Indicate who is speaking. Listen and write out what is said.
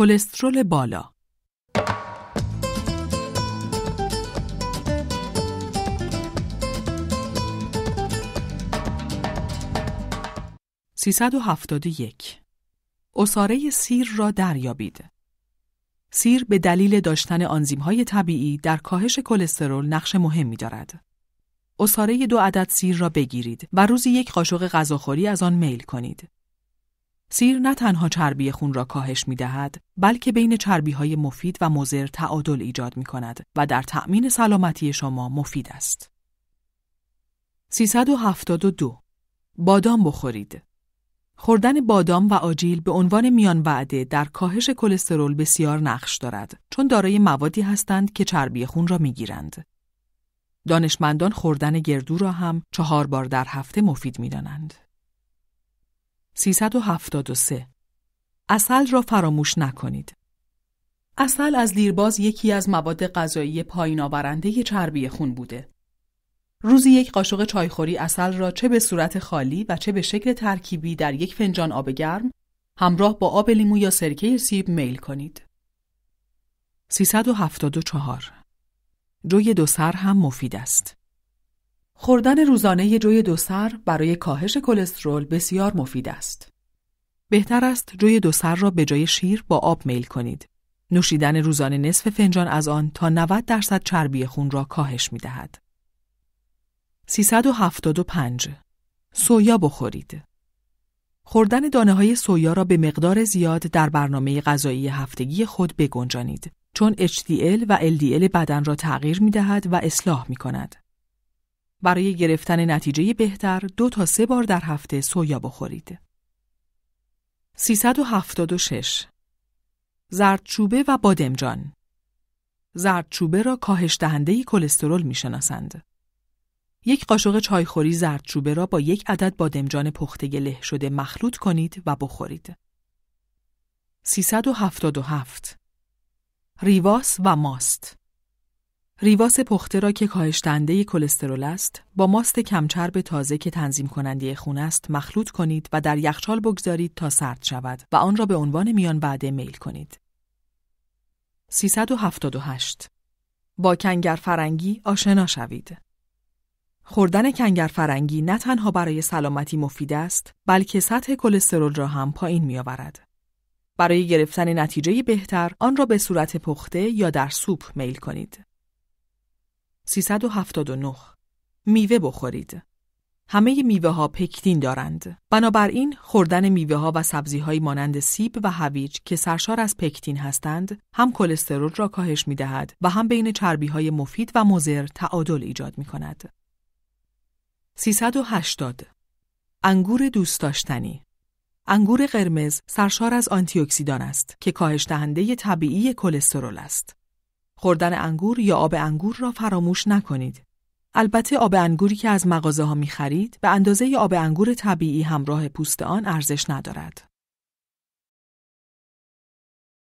Speaker 1: کلسترول بالا ۳۷۱ سیر را دریابید. سیر به دلیل داشتن های طبیعی در کاهش کلسترول نقش مهمی دارد. اصاره دو عدد سیر را بگیرید و روزی یک قاشق غذاخوری از آن میل کنید. سیر نه تنها چربی خون را کاهش می دهد، بلکه بین چربی های مفید و مزر تعادل ایجاد می کند و در تأمین سلامتی شما مفید است. 372 بادام بخورید خوردن بادام و آجیل به عنوان میان وعده در کاهش کلسترول بسیار نقش دارد چون دارای موادی هستند که چربی خون را می گیرند. دانشمندان خوردن گردو را هم چهار بار در هفته مفید می دانند. 373 اصل را فراموش نکنید. اصل از دیرباز یکی از مواد غذایی پایین آورنده چربی خون بوده. روزی یک قاشق چایخوری اصل را چه به صورت خالی و چه به شکل ترکیبی در یک فنجان آب گرم همراه با آب لیمو یا سرکه سیب میل کنید. 374 جوی دو سر هم مفید است. خوردن روزانه جوی دوسر برای کاهش کلسترول بسیار مفید است. بهتر است جوی دوسر را به جای شیر با آب میل کنید. نوشیدن روزانه نصف فنجان از آن تا 90 درصد چربی خون را کاهش می دهد. 375 سویا بخورید خوردن دانه های سویا را به مقدار زیاد در برنامه غذایی هفتگی خود بگنجانید چون HDL و LDL بدن را تغییر می دهد و اصلاح می کند. برای گرفتن نتیجه بهتر دو تا سه بار در هفته سویا بخورید. 376 زردچوبه و بادمجان زردچوبه را کاهش دهنده کلسترول می شناسند. یک قاشق چایخوری زردچوبه را با یک عدد بادمجان پخته له شده مخلوط کنید و بخورید. 377 ریواس و ماست ریواس پخته را که کاهش کلسترول است با ماست کمچرب تازه که تنظیم کننده خون است مخلوط کنید و در یخچال بگذارید تا سرد شود و آن را به عنوان میان بعده میل کنید. 378 با کنگر فرنگی آشنا شوید. خوردن کنگر فرنگی نه تنها برای سلامتی مفید است، بلکه سطح کلسترول را هم پایین می آورد. برای گرفتن نتیجه بهتر، آن را به صورت پخته یا در سوپ میل کنید. 379 میوه بخورید. همه میوه ها پکتین دارند. بنابراین خوردن میوه ها و سبزی های مانند سیب و هویج که سرشار از پکتین هستند، هم کلسترول را کاهش می و هم بین چربی های مفید و مزر تعادل ایجاد می کند. 380 انگور دوست داشتنی انگور قرمز سرشار از آنتی است که کاهش دهنده طبیعی کلسترول است. خوردن انگور یا آب انگور را فراموش نکنید. البته آب انگوری که از مغازه ها می خرید به اندازه آب انگور طبیعی همراه پوست آن ارزش ندارد.